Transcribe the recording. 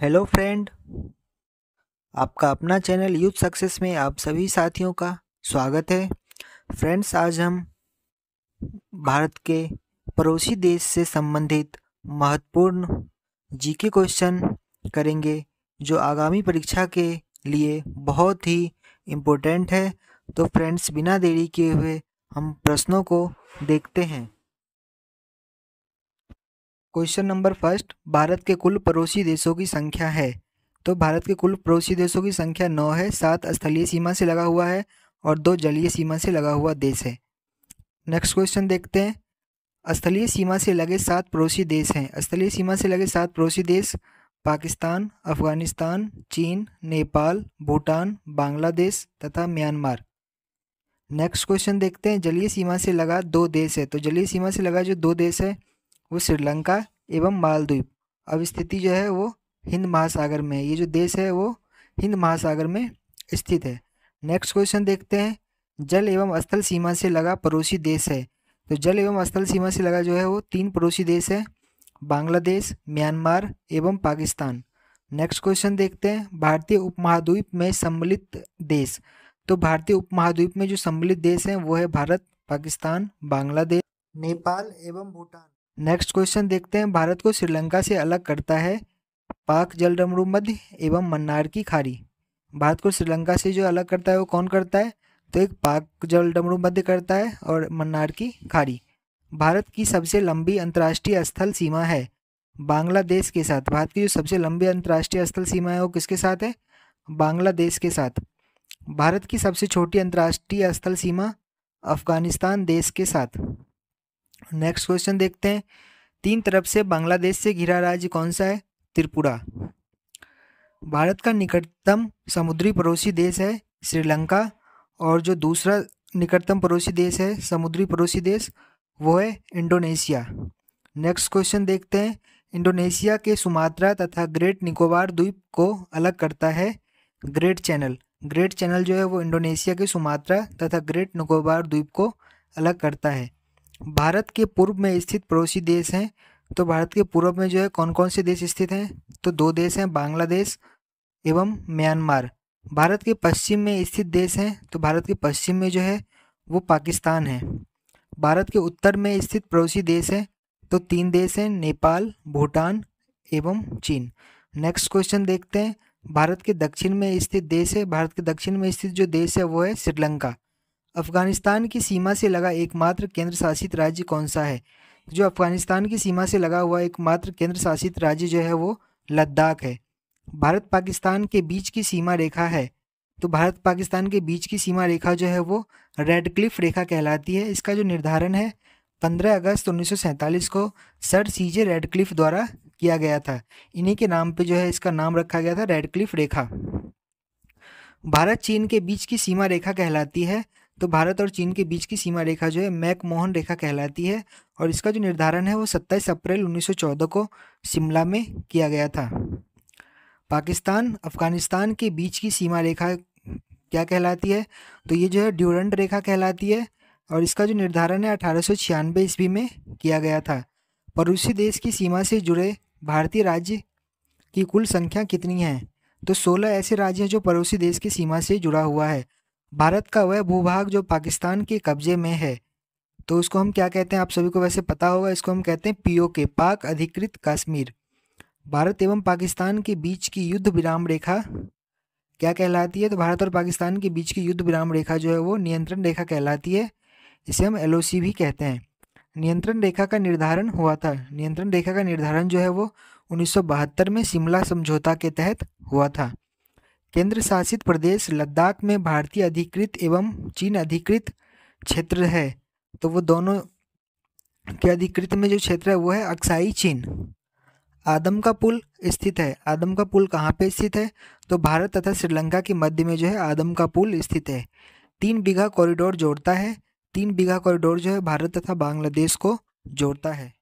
hello friend आपका अपना channel youth success में आप सभी साथियों का स्वागत है फ्रेंड्स आज हम भारत के पड़ोसी देश से संबंधित महत्वपूर्ण जीके क्वेश्चन करेंगे जो आगामी परीक्षा के लिए बहुत ही इम्पोर्टेंट है तो फ्रेंड्स बिना देरी किए हुए हम प्रश्नों को देखते हैं क्वेश्चन नंबर फर्स्ट भारत के कुल पड़ोसी देशों की संख्या है तो भारत के कुल पड़ोसी देशों की संख्या नौ है सात स्थलीय सीमा से लगा हुआ है और दो जलीय सीमा से लगा हुआ देश है नेक्स्ट क्वेश्चन देखते हैं स्थलीय सीमा से लगे सात पड़ोसी देश हैं स्थलीय सीमा से लगे सात पड़ोसी देश पाकिस्तान अफगानिस्तान चीन नेपाल भूटान बांग्लादेश तथा म्यांमार नेक्स्ट क्वेश्चन देखते हैं जलीय सीमा से लगा दो देश है तो जलीय सीमा से लगा जो दो देश है वो श्रीलंका एवं मालद्वीप अब स्थिति जो है वो हिंद महासागर में है ये जो देश है वो हिंद महासागर में स्थित है नेक्स्ट क्वेश्चन देखते हैं जल एवं स्थल सीमा से लगा पड़ोसी देश है तो जल एवं स्थल सीमा से लगा जो है वो तीन पड़ोसी देश है बांग्लादेश म्यांमार एवं पाकिस्तान नेक्स्ट क्वेश्चन देखते हैं भारतीय उपमहाद्वीप में सम्मिलित देश तो भारतीय उपमहाद्वीप में जो सम्मिलित देश हैं वो है भारत पाकिस्तान बांग्लादेश नेपाल एवं भूटान नेक्स्ट क्वेश्चन देखते हैं भारत को श्रीलंका से अलग करता है पाक जल डमरू मध्य एवं मन्नार की खाड़ी भारत को श्रीलंका से जो अलग करता है वो कौन करता है तो एक पाक जल डमरू मध्य करता है और मन्नार की खाड़ी भारत की सबसे लंबी अंतर्राष्ट्रीय स्थल सीमा है बांग्लादेश के साथ भारत की जो सबसे लंबी अंतर्राष्ट्रीय स्थल सीमा है वो किसके साथ है बांग्लादेश के साथ भारत की सबसे छोटी अंतर्राष्ट्रीय स्थल सीमा अफगानिस्तान देश के साथ नेक्स्ट क्वेश्चन देखते हैं तीन तरफ से बांग्लादेश से घिरा राज्य कौन सा है त्रिपुरा भारत का निकटतम समुद्री पड़ोसी देश है श्रीलंका और जो दूसरा निकटतम पड़ोसी देश है समुद्री पड़ोसी देश वो है इंडोनेशिया नेक्स्ट क्वेश्चन देखते हैं इंडोनेशिया के सुमात्रा तथा ग्रेट निकोबार द्वीप को अलग करता है ग्रेट चैनल ग्रेट चैनल जो है वो इंडोनेशिया के सुमात्रा तथा ग्रेट निकोबार द्वीप को अलग करता है भारत के पूर्व में स्थित पड़ोसी देश हैं तो भारत के पूर्व में जो है कौन कौन से देश स्थित हैं तो दो देश हैं बांग्लादेश एवं म्यांमार भारत के पश्चिम में स्थित देश हैं तो भारत के पश्चिम में जो है वो पाकिस्तान है भारत के उत्तर में स्थित पड़ोसी देश हैं तो तीन देश हैं नेपाल भूटान एवं चीन नेक्स्ट क्वेश्चन देखते हैं भारत के दक्षिण में स्थित देश है भारत के दक्षिण में स्थित जो देश है वो है श्रीलंका अफगानिस्तान की सीमा से लगा एकमात्र केंद्र शासित राज्य कौन सा है जो अफगानिस्तान की सीमा से लगा हुआ एकमात्र केंद्र शासित राज्य जो है वो लद्दाख है भारत पाकिस्तान के बीच की सीमा रेखा है तो भारत पाकिस्तान के बीच की सीमा रेखा जो है वो रेड क्लिफ रेखा कहलाती है इसका जो निर्धारण है 15 अगस्त उन्नीस को सर सी जे द्वारा किया गया था इन्हीं के नाम पे जो है इसका नाम रखा गया था रेड क्लिफ रेखा भारत चीन के बीच की सीमा रेखा कहलाती है तो भारत और चीन के बीच की सीमा रेखा जो है मैकमोहन रेखा कहलाती है और इसका जो निर्धारण है वो 27 अप्रैल 1914 को शिमला में किया गया था पाकिस्तान अफगानिस्तान के बीच की सीमा रेखा क्या कहलाती है तो ये जो है ड्यूरेंट रेखा कहलाती है और इसका जो निर्धारण है अठारह ईस्वी में किया गया था पड़ोसी देश की सीमा से जुड़े भारतीय राज्य की कुल संख्या कितनी है तो 16 ऐसे राज्य हैं जो पड़ोसी देश की सीमा से जुड़ा हुआ है भारत का वह भूभाग जो पाकिस्तान के कब्जे में है तो उसको हम क्या कहते हैं आप सभी को वैसे पता होगा इसको हम कहते हैं पीओ के पाक अधिकृत कश्मीर भारत एवं पाकिस्तान के बीच की युद्ध विराम रेखा क्या कहलाती है तो भारत और पाकिस्तान के बीच की युद्ध विराम रेखा जो है वो नियंत्रण रेखा कहलाती है इसे हम एल भी कहते हैं नियंत्रण रेखा का निर्धारण हुआ था नियंत्रण रेखा का निर्धारण जो है वो उन्नीस में शिमला समझौता के तहत हुआ था केंद्र शासित प्रदेश लद्दाख में भारतीय अधिकृत एवं चीन अधिकृत क्षेत्र है तो वो दोनों के अधिकृत में जो क्षेत्र है वो है अक्साई चीन आदम का पुल स्थित है आदम का पुल कहाँ पे स्थित है तो भारत तथा श्रीलंका के मध्य में जो है आदम का पुल स्थित है तीन बीघा कॉरिडोर जोड़ता है तीन बीघा कॉरिडोर जो है भारत तथा बांग्लादेश को जोड़ता है